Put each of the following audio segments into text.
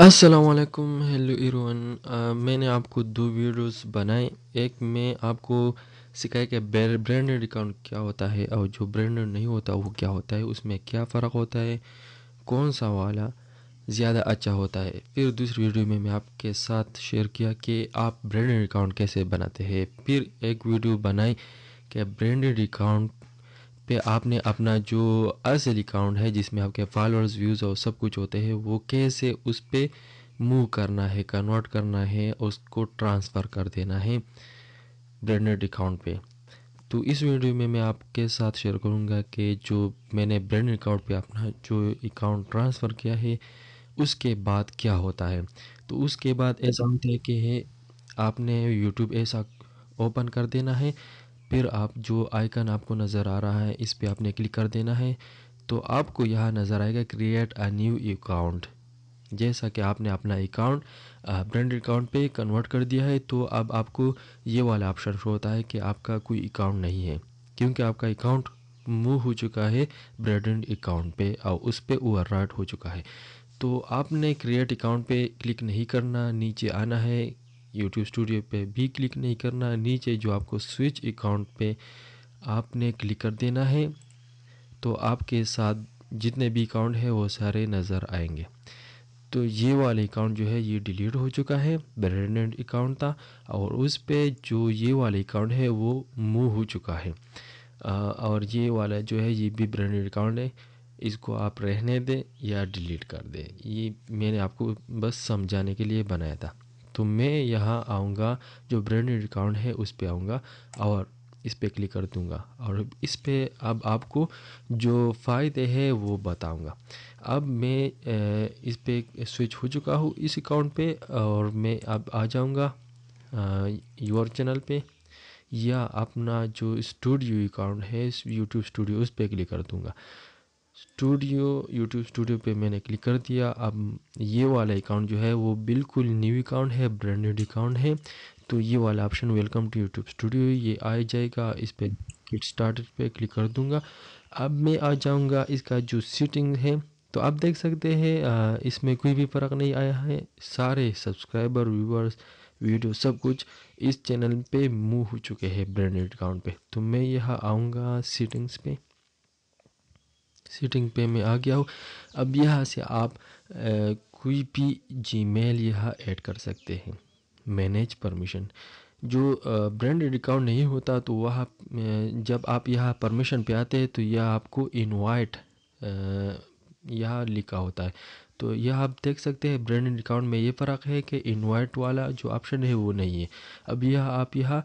असलकम hello iron मैंने आपको दो वीडियोस बनाए एक में आपको सिखाया कि ब्रांडेड अकाउंट क्या होता है और जो ब्रांडेड नहीं होता वो क्या होता है उसमें क्या फ़र्क होता है कौन सा वाला ज़्यादा अच्छा होता है फिर दूसरी वीडियो में मैं आपके साथ शेयर किया कि आप ब्रांडेड अकाउंट कैसे बनाते हैं फिर एक वीडियो बनाई कि ब्रांडेड अकाउंट पे आपने अपना जो असल अकाउंट है जिसमें आपके फॉलोअर्स व्यूज़ और सब कुछ होते हैं वो कैसे उस पर मूव करना है कन्वर्ट करना है उसको ट्रांसफ़र कर देना है ब्रांडेड अकाउंट पे तो इस वीडियो में मैं आपके साथ शेयर करूंगा कि जो मैंने ब्रांड अकाउंट पे अपना जो अकाउंट ट्रांसफ़र किया है उसके बाद क्या होता है तो उसके बाद ऐसा होता है कि आपने यूट्यूब ऐसा ओपन कर देना है फिर आप जो आइकन आपको नज़र आ रहा है इस पर आपने क्लिक कर देना है तो आपको यहाँ नज़र आएगा क्रिएट अ न्यू अकाउंट जैसा कि आपने अपना अकाउंट ब्रांड अकाउंट पे कन्वर्ट कर दिया है तो अब आपको ये वाला ऑप्शन शो होता है कि आपका कोई अकाउंट नहीं है क्योंकि आपका अकाउंट मूव हो चुका है ब्रांड अकाउंट पे और उस पर ओवर हो चुका है तो आपने क्रिएट अकाउंट पे क्लिक नहीं करना नीचे आना है यूट्यूब स्टूडियो पे भी क्लिक नहीं करना नीचे जो आपको स्विच अकाउंट पे आपने क्लिक कर देना है तो आपके साथ जितने भी अकाउंट हैं वो सारे नज़र आएंगे तो ये वाला अकाउंट जो है ये डिलीट हो चुका है ब्रेडेंट अकाउंट था और उस पर जो ये वाला अकाउंट है वो मूव हो चुका है आ, और ये वाला जो है ये भी ब्रेडेंट अकाउंट है इसको आप रहने दें या डिलीट कर दें ये मैंने आपको बस समझाने के लिए बनाया था तो मैं यहाँ आऊँगा जो ब्रांड अकाउंट है उस पर आऊँगा और इस पर क्लिक कर दूँगा और इस पर अब आपको जो फ़ायदे है वो बताऊँगा अब मैं इस पर स्विच हो चुका हूँ इस अकाउंट पे और मैं अब आ जाऊँगा योर चैनल पे या अपना जो स्टूडियो अकाउंट है यूट्यूब स्टूडियो उस पर क्लिक कर दूँगा स्टूडियो यूट्यूब स्टूडियो पे मैंने क्लिक कर दिया अब ये वाला अकाउंट जो है वो बिल्कुल न्यू अकाउंट है ब्रांड न्यू अकाउंट है तो ये वाला option welcome to YouTube studio ये आ जाएगा इस पर किट स्टार्ट पे क्लिक कर दूंगा अब मैं आ जाऊंगा इसका जो सीटिंग है तो आप देख सकते हैं इसमें कोई भी फ़र्क नहीं आया है सारे सब्सक्राइबर व्यूवर्स वीडियो सब कुछ इस चैनल पे मूव हो चुके हैं ब्रांडेड अकाउंट पे तो मैं यहाँ आऊँगा सीटिंग्स पे सेटिंग पे में आ गया हो अब यहाँ से आप आ, कोई भी जीमेल यहाँ ऐड कर सकते हैं मैनेज परमिशन जो ब्रांड अकाउंट नहीं होता तो वह जब आप यहाँ परमिशन पे आते हैं तो यह आपको इनवाइट यहाँ लिखा होता है तो यह आप देख सकते हैं ब्रांड अकाउंट में ये फ़र्क है कि इनवाइट वाला जो ऑप्शन है वो नहीं है अब यह आप यहाँ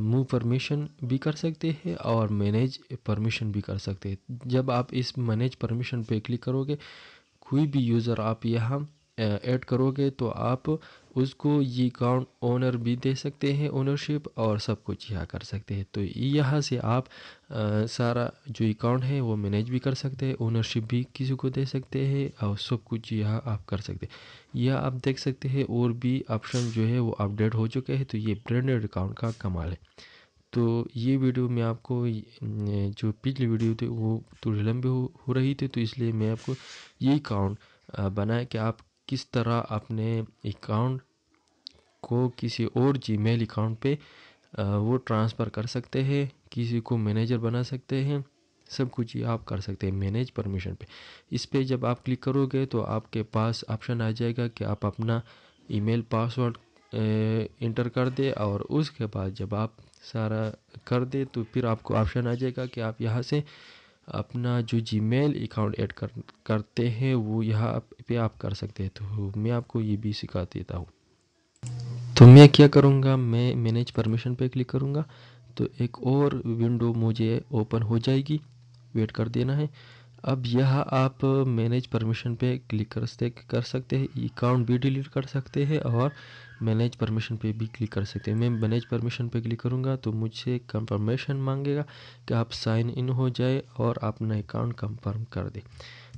मूव परमिशन भी कर सकते हैं और मैनेज परमिशन भी कर सकते हैं जब आप इस मैनेज परमिशन पे क्लिक करोगे कोई भी यूज़र आप यहाँ ऐड करोगे तो आप उसको ये अकाउंट ओनर भी दे सकते हैं ओनरशिप और सब कुछ यहाँ कर सकते हैं तो यहाँ से आप आ, सारा जो अकाउंट है वो मैनेज भी कर सकते हैं ओनरशिप भी किसी को दे सकते हैं और सब कुछ यहाँ आप कर सकते हैं यह आप देख सकते हैं और भी ऑप्शन जो है वो अपडेट हो चुके हैं तो ये ब्रांडेड अकाउंट का कमाल है तो ये वीडियो में आपको जो पिछली वीडियो थी वो थोड़ी लंबी हो, हो रही थी तो इसलिए मैं आपको ये अकाउंट बनाए कि आप किस तरह अपने अकाउंट को किसी और जीमेल अकाउंट पे वो ट्रांसफ़र कर सकते हैं किसी को मैनेजर बना सकते हैं सब कुछ ये आप कर सकते हैं मैनेज परमिशन पे इस पे जब आप क्लिक करोगे तो आपके पास ऑप्शन आ जाएगा कि आप अपना ईमेल पासवर्ड इंटर कर दे और उसके बाद जब आप सारा कर दे तो फिर आपको ऑप्शन आ जाएगा कि आप यहाँ से अपना जो जीमेल अकाउंट ऐड कर करते हैं वो यहाँ पे आप कर सकते हैं तो मैं आपको ये भी सिखा देता हूँ तो मैं क्या करूँगा मैं मैनेज परमिशन पे क्लिक करूँगा तो एक और विंडो मुझे ओपन हो जाएगी वेट कर देना है अब यह आप मैनेज परमिशन पे क्लिक कर सकते कर सकते हैं अकाउंट भी डिलीट कर सकते हैं और मैनेज परमिशन पे भी क्लिक कर सकते हैं मैं मैनेज परमिशन पे क्लिक करूँगा तो मुझसे कंफर्मेशन मांगेगा कि आप साइन इन हो जाए और अपना अकाउंट कंफर्म कर दें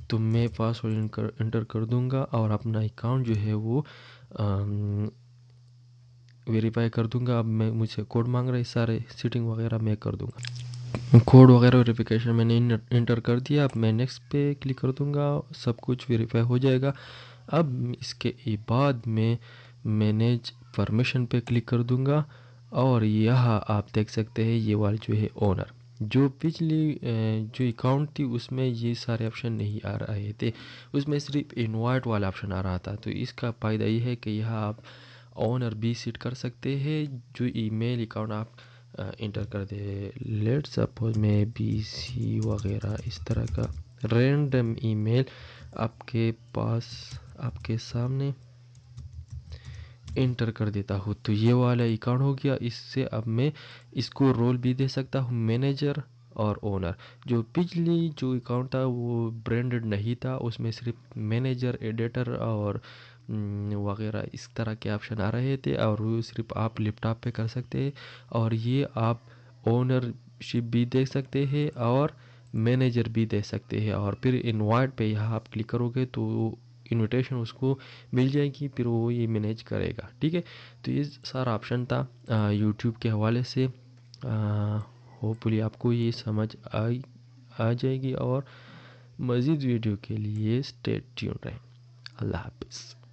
तो मैं पासवर्ड इंटर कर दूँगा और अपना अकाउंट जो है वो वेरीफाई कर दूंगा अब मैं मुझे कोड मांग रहे सारे सीटिंग वगैरह मैं कर दूंगा कोड वगैरह वेरिफिकेशन मैंने इंटर कर दिया अब मैं नेक्स्ट पे क्लिक कर दूंगा सब कुछ वेरीफाई हो जाएगा अब इसके बाद में मैनेज परमिशन पे क्लिक कर दूंगा और यह आप देख सकते हैं ये वाला जो है ओनर जो पिछली जो अकाउंट थी उसमें ये सारे ऑप्शन नहीं आ रहे थे उसमें सिर्फ इन्वाइट वाला ऑप्शन आ रहा था तो इसका फ़ायदा ये है कि यह आप ओनर भी सीट कर सकते हैं जो ईमेल अकाउंट आप इंटर कर दे लेट सपोज में बी सी वगैरह इस तरह का रेंडम ईमेल आपके पास आपके सामने इंटर कर देता हूँ तो ये वाला अकाउंट हो गया इससे अब मैं इसको रोल भी दे सकता हूँ मैनेजर और ओनर जो पिछली जो अकाउंट था वो ब्रांडेड नहीं था उसमें सिर्फ मैनेजर एडिटर और वगैरह इस तरह के ऑप्शन आ रहे थे और वो सिर्फ आप लैपटॉप पे कर सकते हैं और ये आप ओनरशिप भी देख सकते हैं और मैनेजर भी दे सकते हैं और फिर इनवाइट पे यहाँ आप क्लिक करोगे तो इनविटेशन उसको मिल जाएगी फिर वो ये मैनेज करेगा ठीक है तो ये सारा ऑप्शन था यूट्यूब के हवाले से होपफुली आपको ये समझ आ आ जाएगी और मज़ीद वीडियो के लिए स्टेट ट्यून रहें अल्लाह हाफिज़